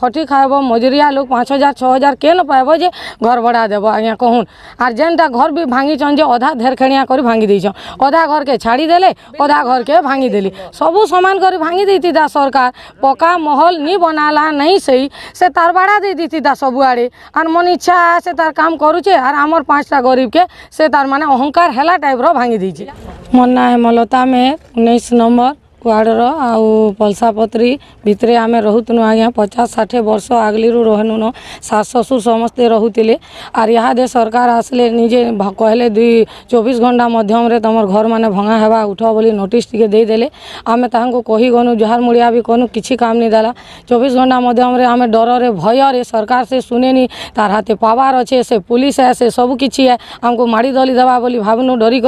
ଖଟି ଖାଇବ ମଜୁରିଆ ଲୋକ ପାଞ୍ଚ ହଜାର ଛଅ ହଜାର କେନ ପାଇବ ଯେ ଘର ଭଡ଼ା ଦେବ ଆଜ୍ଞା କହୁନ୍ ଆର୍ ଯେନ୍ଟା ଘର ବି ଭାଙ୍ଗିଛନ୍ ଯେ ଅଧା ଧେରଖେଣିଆ କରି ଭାଙ୍ଗି ଦେଇଛନ୍ ଅଧା ଘରକେ ଛାଡ଼ିଦେଲେ ଅଧା ଘରକେ ଭାଙ୍ଗିଦେଲି ସବୁ ସମାନ କରି ଭାଙ୍ଗି ଦେଇଥିତା ସରକାର ପକ୍କା ମହଲ ନି ବନାଲା ନାଇଁ ସେଇ ସେ ତାର ଭଡ଼ା ଦେଇ ଦେଇଥିତା ସବୁଆଡ଼େ ଆର୍ ମନ ଇଚ୍ଛା ସେ ତାର କାମ କରୁଛେ ଆର୍ ଆମର ପାଞ୍ଚଟା ଗରିବକେ ସେ ତାର ମାନେ ଅହଙ୍କାର ହେଲା ଟାଇପ୍ର ଭାଙ୍ଗି ଦେଇଛି ମୋ ନାଁ ହେମଲତା ମେହର ଉଣେଇଶ ନମ୍ବର वार्डर आउ पलसापतरी भितर आम रोतनु आज्ञा पचास षाठी वर्ष आगली रु रहनु न शशुर समस्ते रोते आर इहादे सरकार आसले निजे कहले दुई चौबीस घंटा मध्यम तुम घर मैंने भंगा हवा उठ बोली नोट टी देदेले आम कहीगनु जुहार मूलिया भी कनु कि काम नहीं दे चौबीस घंटा मध्यम आम डर भयर सरकार से सुने तार हाथ पवार अच्छे से पुलिस है से सबकि आमको मड़ी दली देवा भावनु डरी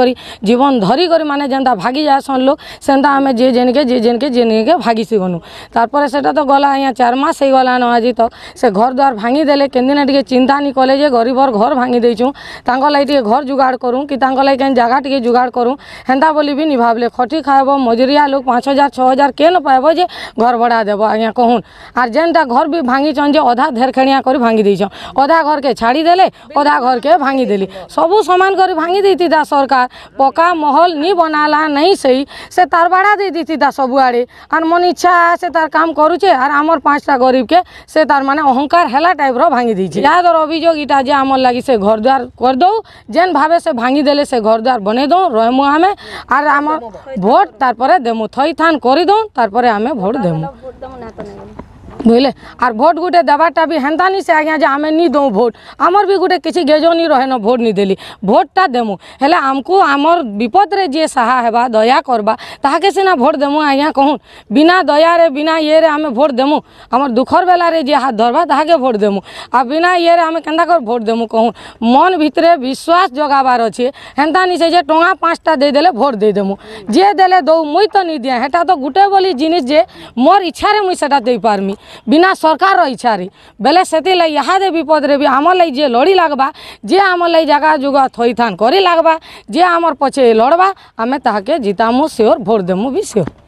जीवन धरी करी मैंने जेन्ता भागी जासन लोक सेन्ता जे জনকে যে জনকে যে নিয়ে ভাগিছি গনু তারপরে সেটা তো গলা আজ্ঞা চার মাস হয়ে গলান আজি তক সে ঘর দ্বার ভাঙি দেলে কেন্দিনা টিকে চিন্তা নি কলে যে গরিবর ঘর ভাঙি দেইছু তাঙ্ক লাগি টিকে ঘর জোগাড় করু কি তাঙ্ক লাগি কেন জায়গা টিকে জোগাড় করু হেন্তা বলি বি নি ভাবলে খটি খাইব মজুরিয়া লোক পাঁচ হাজার ছ হাজার কেন পাইব যে ঘর ভড়া দেব আজ্ঞা কহুন আর যেনটা ঘর বি ভাঙিছন যে অধা ধেরখেণিয়া করে ভাঙি দিয়েছন অধা ঘরকে ছাড়ি দেলে অধা ঘরকে ভাঙি দেলি সবু সমান করে ভাঙি দিয়েছি তা সরকার পকা মহল নি বনালা নাই সেই সে তার ভাড়া দিয়ে দিয়েছি তা সবুড়ে আর মন ইচ্ছা সে তার কাম করুছে আর আমার পাঁচটা গরিবকে সে তার মানে অহংকার হেলা টাইপর ভাঙি দিয়েছে যাহাদর অভিযোগ এটা যে আমার লাগি সে ঘর দ্বার করে দৌ যেন ভাবে সে ভাঙি দেলে সে ঘর দ্বার বনে দৌ রহমু আমি আর আমার ভোট তারপরে দেমু থই থান করে দৌ তারপরে আমি ভোট দেমু বুঝলে আর ভোট গোটে দেবারটা ବି ହେନ୍ତା ନି ସେ ଆଜ୍ଞା ଯେ ଆମେ ନି ଦଉଁ ଭୋଟ୍ ଆମର ବି ଗୋଟେ କିଛି ଗେଜନି ରହେନ ଭୋଟ୍ ନି ଦେଲି ଭୋଟ୍ଟା ଦେମୁ ହେଲେ ଆମକୁ ଆମର ବିପଦରେ ଯିଏ ସାହା ହେବା ଦୟା କରବା ତାହାକେ ସିନା ଭୋଟ୍ ଦେମୁ ଆଜ୍ଞା କହୁନ୍ ବିନା ଦୟାରେ ବିନା ଇଏରେ ଆମେ ଭୋଟ୍ ଦେମୁ ଆମର ଦୁଃଖର ବେଲାରେ ଯିଏ ହାତ ଧରବା ତାହାକେ ଭୋଟ୍ ଦେମୁ ଆଉ ବିନା ଇଏରେ ଆମେ କେନ୍ତା କରି ଭୋଟ୍ ଦେମୁ କହୁନ୍ ମନ ଭିତରେ ବିଶ୍ୱାସ ଜଗାବାର ଅଛି ହେନ୍ତା ନି ସେ ଯେ ଟଙ୍କା ପାଞ୍ଚଟା ଦେଇଦେଲେ ଭୋଟ୍ ଦେଇଦେମୁ ଯିଏ ଦେଲେ ଦଉ ମୁଇଁ ତ ନି ଦିଏ ହେଟା ତ ଗୁଟେ ବୋଲି ଜିନିଷ ଯେ ମୋର ଇଚ୍ଛାରେ ମୁଇଁ ସେଟା ଦେଇପାରମି ବିନା ସରକାରର ଇଚ୍ଛାରେ ବେଲେ ସେଥିର୍ଲାଗି ଇହାଦେ ବିପଦରେ ବି ଆମର୍ ଲାଗି ଯିଏ ଲଢ଼ି ଲାଗ୍ବା ଯିଏ ଆମର୍ ଲାଗି ଜାଗା ଯୁଗା ଥଇଥାନ କରି ଲାଗ୍ବା ଯିଏ ଆମର୍ ପଛେ ଲଢ଼୍ବା ଆମେ ତାହାକେ ଜିତାମୁ ସିଓର୍ ଭୋଟ୍ ଦେମୁ ବି ସିଓର୍